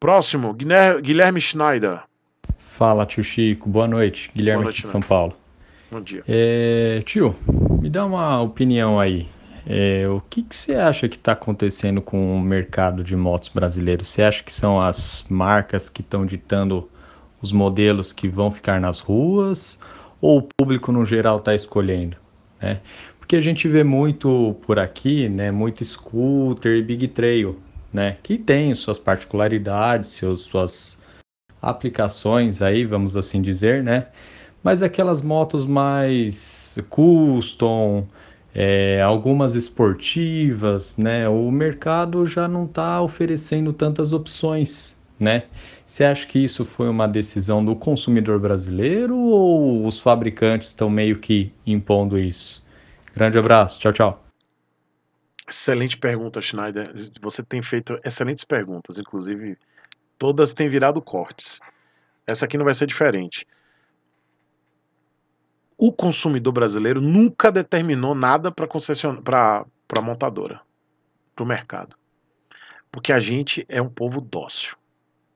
Próximo, Guilherme Schneider. Fala, tio Chico. Boa noite. Guilherme Boa noite, de São Paulo. Bom dia. É, tio, me dá uma opinião aí. É, o que, que você acha que está acontecendo com o mercado de motos brasileiro? Você acha que são as marcas que estão ditando os modelos que vão ficar nas ruas ou o público no geral está escolhendo? Né? Porque a gente vê muito por aqui, né, muito scooter e big trail né? Que tem suas particularidades, seus, suas aplicações aí, vamos assim dizer, né? Mas aquelas motos mais custom, é, algumas esportivas, né? O mercado já não está oferecendo tantas opções, né? Você acha que isso foi uma decisão do consumidor brasileiro ou os fabricantes estão meio que impondo isso? Grande abraço, tchau, tchau. Excelente pergunta, Schneider. Você tem feito excelentes perguntas, inclusive todas têm virado cortes. Essa aqui não vai ser diferente. O consumidor brasileiro nunca determinou nada para concession... para montadora, para o mercado. Porque a gente é um povo dócil.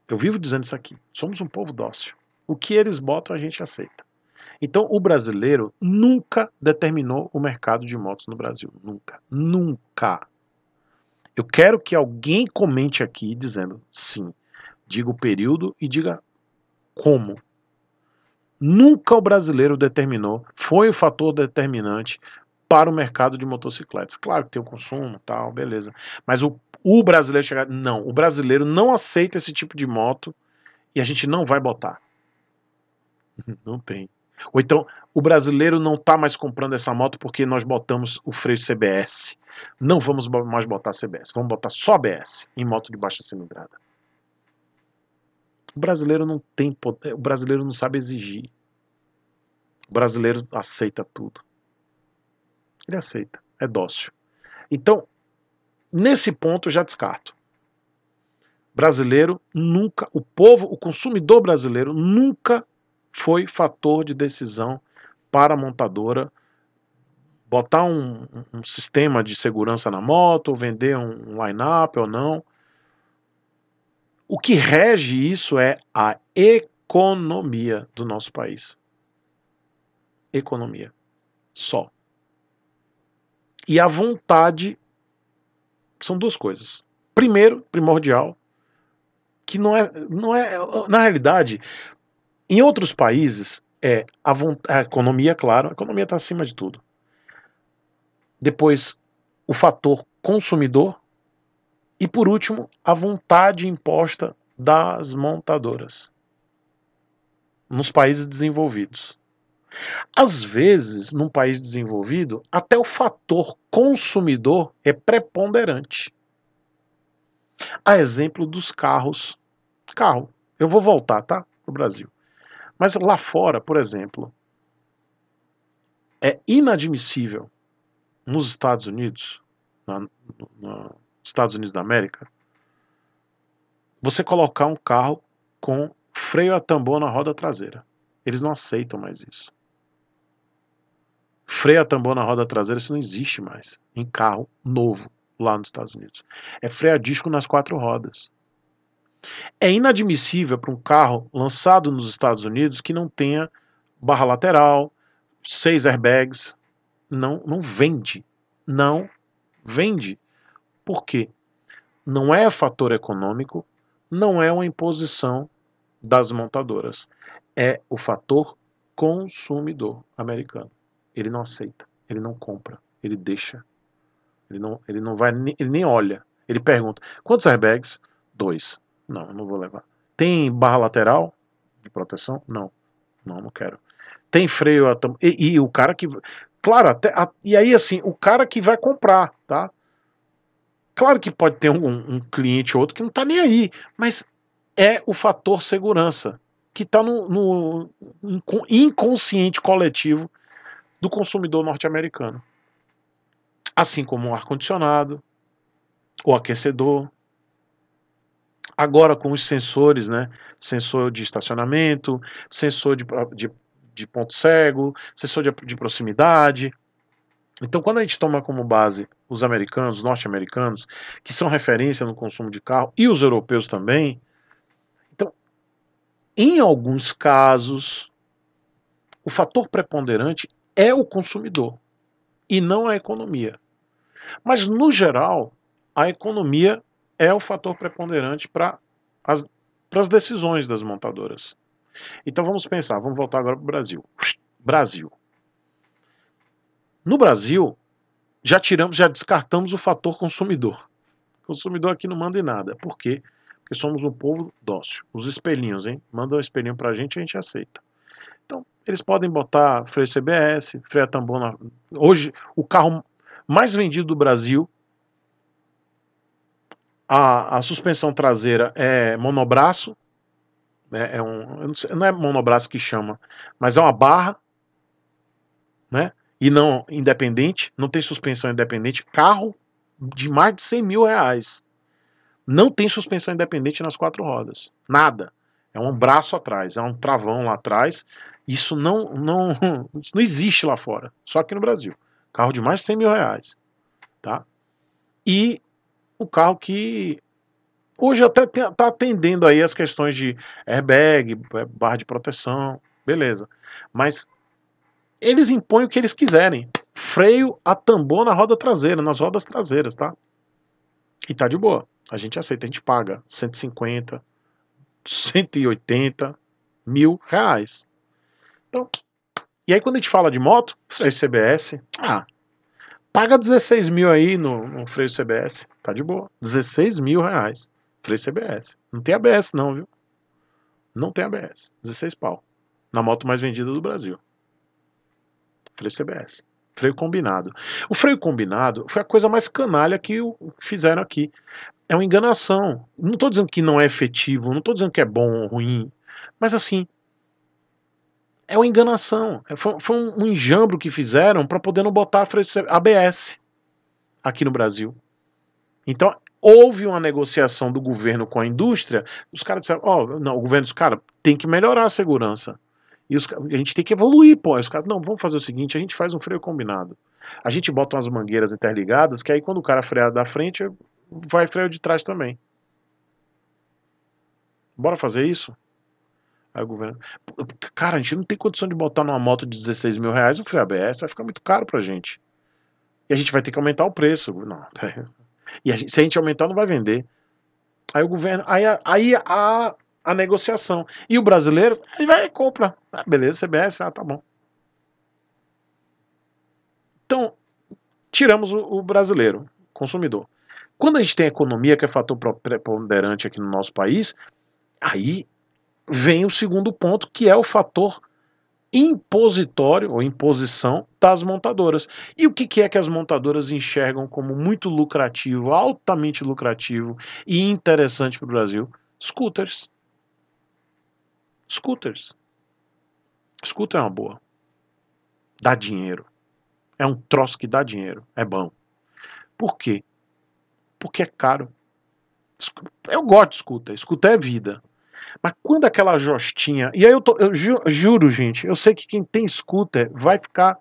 Eu vivo dizendo isso aqui. Somos um povo dócil. O que eles botam, a gente aceita. Então, o brasileiro nunca determinou o mercado de motos no Brasil. Nunca. Nunca. Eu quero que alguém comente aqui dizendo sim. Diga o período e diga como. Nunca o brasileiro determinou, foi o fator determinante para o mercado de motocicletas. Claro que tem o consumo tal, beleza. Mas o, o brasileiro chegar. Não, o brasileiro não aceita esse tipo de moto e a gente não vai botar. Não tem. Ou então, o brasileiro não está mais comprando essa moto porque nós botamos o freio CBS. Não vamos mais botar CBS, vamos botar só ABS em moto de baixa cilindrada. O brasileiro não tem poder, o brasileiro não sabe exigir. O brasileiro aceita tudo. Ele aceita, é dócil. Então, nesse ponto já descarto. Brasileiro nunca, o povo, o consumidor brasileiro nunca foi fator de decisão para a montadora botar um, um sistema de segurança na moto, vender um line-up ou não. O que rege isso é a economia do nosso país. Economia. Só. E a vontade são duas coisas. Primeiro, primordial, que não é, não é. Na realidade, em outros países, é a, a economia, é claro, a economia está acima de tudo. Depois, o fator consumidor. E por último, a vontade imposta das montadoras nos países desenvolvidos. Às vezes, num país desenvolvido, até o fator consumidor é preponderante. A exemplo dos carros. Carro. Eu vou voltar, tá? Para o Brasil. Mas lá fora, por exemplo, é inadmissível nos Estados Unidos, nos Estados Unidos da América, você colocar um carro com freio a tambor na roda traseira. Eles não aceitam mais isso. Freio a tambor na roda traseira, isso não existe mais em carro novo lá nos Estados Unidos. É freio a disco nas quatro rodas. É inadmissível para um carro lançado nos Estados Unidos que não tenha barra lateral, seis airbags. Não, não vende. Não vende. Por quê? Não é fator econômico, não é uma imposição das montadoras. É o fator consumidor americano. Ele não aceita, ele não compra, ele deixa. Ele não, ele não vai, ele nem olha. Ele pergunta: quantos airbags? Dois. Não, não vou levar. Tem barra lateral de proteção? Não. Não, não quero. Tem freio a tam... e, e o cara que. Claro, até. A... E aí, assim, o cara que vai comprar, tá? Claro que pode ter um, um cliente ou outro que não tá nem aí, mas é o fator segurança que está no, no, inconsciente coletivo do consumidor norte-americano. Assim como o ar-condicionado, o aquecedor, Agora com os sensores, né? Sensor de estacionamento, sensor de, ah, de, de ponto cego, sensor de, de proximidade, então, quando a gente toma como base os americanos, os norte-americanos, que são referência no consumo de carro, e os europeus também, então, em alguns casos, o fator preponderante é o consumidor e não a economia. Mas, no geral, a economia é o fator preponderante para as, para as decisões das montadoras. Então vamos pensar, vamos voltar agora para o Brasil. Brasil. No Brasil, já tiramos, já descartamos o fator consumidor. O consumidor aqui não manda em nada. Por quê? Porque somos um povo dócil. Os espelhinhos, hein? Mandam um espelhinho para a gente e a gente aceita. Então, eles podem botar freio CBS, freio a tambor. Na... Hoje, o carro mais vendido do Brasil a, a suspensão traseira é monobraço, né, é um, não, sei, não é monobraço que chama, mas é uma barra, né? E não independente, não tem suspensão independente. Carro de mais de 100 mil reais. Não tem suspensão independente nas quatro rodas. Nada. É um braço atrás, é um travão lá atrás. Isso não, não, isso não existe lá fora, só aqui no Brasil. Carro de mais de 100 mil reais. Tá? E o carro que hoje até está atendendo aí as questões de airbag, é, barra de proteção, beleza. Mas eles impõem o que eles quiserem. Freio a tambor na roda traseira, nas rodas traseiras, tá? E tá de boa. A gente aceita, a gente paga 150, 180 mil reais. Então, e aí quando a gente fala de moto, freio é CBS, ah, Paga 16 mil aí no, no freio CBS. Tá de boa. 16 mil reais. Freio CBS. Não tem ABS, não, viu? Não tem ABS. 16 pau. Na moto mais vendida do Brasil. Freio CBS. Freio combinado. O freio combinado foi a coisa mais canalha que fizeram aqui. É uma enganação. Não estou dizendo que não é efetivo, não estou dizendo que é bom ou ruim. Mas assim, é uma enganação. É, foi, foi um, enjambro que fizeram para poder não botar ABS aqui no Brasil. Então, houve uma negociação do governo com a indústria. Os caras disseram: Ó, oh, não, o governo disse, cara, tem que melhorar a segurança. E os, a gente tem que evoluir, pô. os caras, não, vamos fazer o seguinte: a gente faz um freio combinado. A gente bota umas mangueiras interligadas, que aí quando o cara frear da frente, vai freio de trás também. Bora fazer isso? Aí o governo. Cara, a gente não tem condição de botar numa moto de 16 mil reais o freio ABS, vai ficar muito caro pra gente. E a gente vai ter que aumentar o preço. Não, E a gente, se a gente aumentar, não vai vender. Aí o governo. Aí, a, aí a, a negociação. E o brasileiro, ele vai e compra. Ah, beleza, CBS, ah, tá bom. Então, tiramos o, o brasileiro, consumidor. Quando a gente tem economia, que é fator preponderante aqui no nosso país, aí vem o segundo ponto, que é o fator impositório ou imposição das montadoras. E o que, que é que as montadoras enxergam como muito lucrativo, altamente lucrativo e interessante para o Brasil? Scooters. Scooters. Scooter é uma boa. Dá dinheiro. É um troço que dá dinheiro. É bom. Por quê? Porque é caro. Eu gosto de scooter. Scooter é vida. Mas quando aquela jostinha. E aí eu, tô, eu ju, juro, gente, eu sei que quem tem scooter vai ficar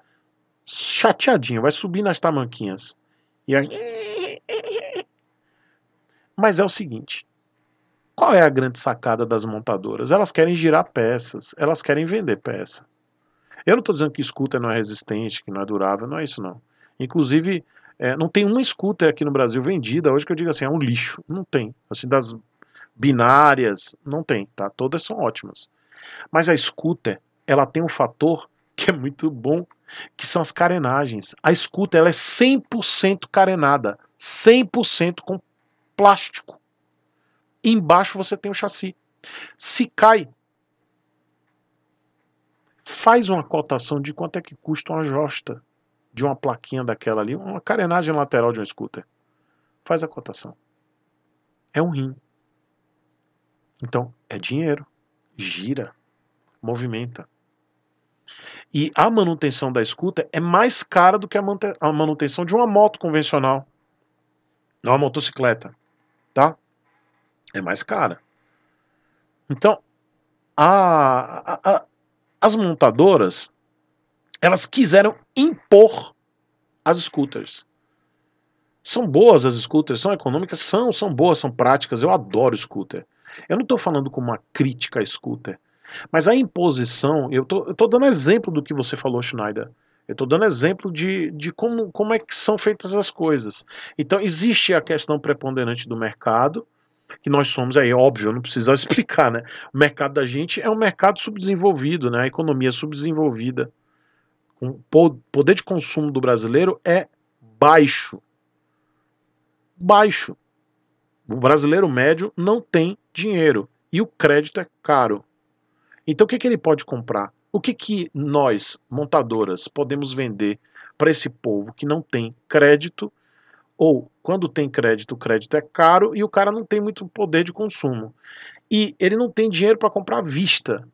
chateadinho, vai subir nas tamanquinhas. E aí... Mas é o seguinte: qual é a grande sacada das montadoras? Elas querem girar peças, elas querem vender peça. Eu não estou dizendo que scooter não é resistente, que não é durável, não é isso não. Inclusive, é, não tem uma scooter aqui no Brasil vendida hoje que eu diga assim, é um lixo. Não tem. Assim, das binárias, não tem, tá? Todas são ótimas. Mas a escuta, ela tem um fator que é muito bom, que são as carenagens. A escuta, ela é 100% carenada, 100% com plástico. Embaixo você tem o chassi. Se cai, faz uma cotação de quanto é que custa uma josta de uma plaquinha daquela ali, uma carenagem lateral de uma scooter. Faz a cotação. É um rim. Então, é dinheiro, gira, movimenta. E a manutenção da escuta é mais cara do que a manutenção de uma moto convencional, não uma motocicleta, tá? É mais cara. Então, a, a, a, as montadoras, elas quiseram impor as scooters. São boas as scooters, são econômicas, são, são boas, são práticas. Eu adoro scooter. Eu não estou falando com uma crítica à scooter, mas a imposição, eu estou dando exemplo do que você falou, Schneider. Eu estou dando exemplo de, de como, como é que são feitas as coisas. Então, existe a questão preponderante do mercado, que nós somos, aí óbvio, não precisa explicar, né? O mercado da gente é um mercado subdesenvolvido, né? A economia subdesenvolvida. O poder de consumo do brasileiro é baixo. Baixo. O brasileiro médio não tem dinheiro e o crédito é caro. Então o que, que ele pode comprar? O que, que nós, montadoras, podemos vender para esse povo que não tem crédito? Ou quando tem crédito, o crédito é caro e o cara não tem muito poder de consumo. E ele não tem dinheiro para comprar à vista.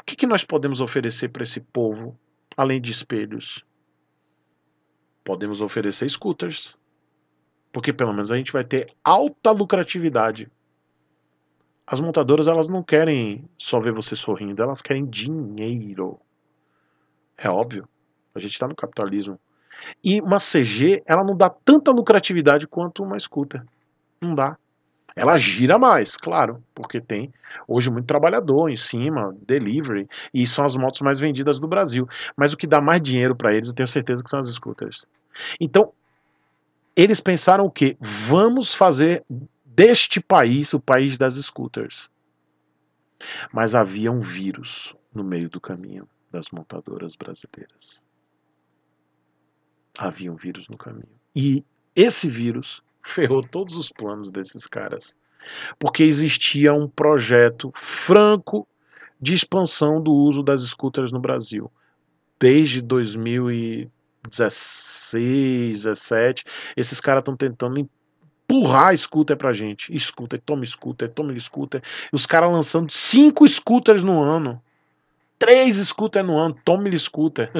O que, que nós podemos oferecer para esse povo, além de espelhos? Podemos oferecer scooters porque pelo menos a gente vai ter alta lucratividade. As montadoras elas não querem só ver você sorrindo, elas querem dinheiro. É óbvio, a gente está no capitalismo. E uma CG ela não dá tanta lucratividade quanto uma scooter, não dá. Ela gira mais, claro, porque tem hoje muito trabalhador em cima, delivery, e são as motos mais vendidas do Brasil. Mas o que dá mais dinheiro para eles, eu tenho certeza que são as scooters. Então, eles pensaram o quê? Vamos fazer deste país o país das scooters. Mas havia um vírus no meio do caminho das montadoras brasileiras. Havia um vírus no caminho. E esse vírus ferrou todos os planos desses caras. Porque existia um projeto franco de expansão do uso das scooters no Brasil. Desde 2000 e 16, 17, esses caras estão tentando empurrar scooter pra gente. Scooter, toma scooter, toma scooter. Os caras lançando cinco scooters no ano. Três scooters no ano, tome scooter.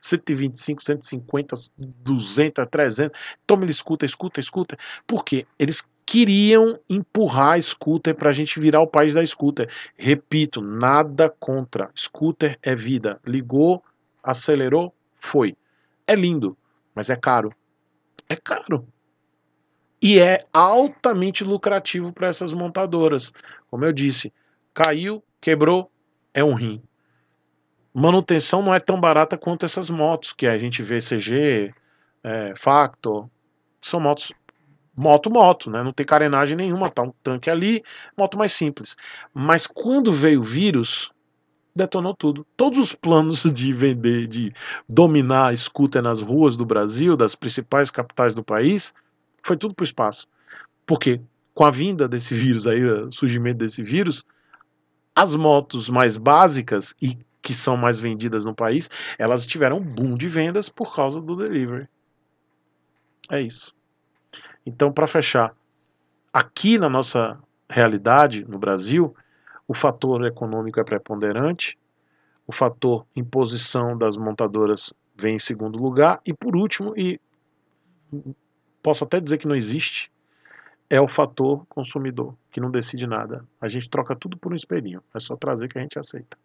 125, 150, 200, 300. Tome scooter, scooter, scooter. Por quê? Eles queriam empurrar a scooter pra gente virar o país da scooter. Repito, nada contra. Scooter é vida. Ligou, acelerou, foi é lindo, mas é caro. É caro. E é altamente lucrativo para essas montadoras. Como eu disse, caiu, quebrou, é um rim. Manutenção não é tão barata quanto essas motos que a gente vê CG, é, Factor. São motos moto, moto, né? Não tem carenagem nenhuma, tá um tanque ali, moto mais simples. Mas quando veio o vírus, detonou tudo. Todos os planos de vender, de dominar a scooter nas ruas do Brasil, das principais capitais do país, foi tudo para o espaço. Porque com a vinda desse vírus, aí, o surgimento desse vírus, as motos mais básicas e que são mais vendidas no país, elas tiveram um boom de vendas por causa do delivery. É isso. Então, para fechar, aqui na nossa realidade, no Brasil, o fator econômico é preponderante, o fator imposição das montadoras vem em segundo lugar, e por último, e posso até dizer que não existe, é o fator consumidor, que não decide nada. A gente troca tudo por um espelhinho, é só trazer que a gente aceita.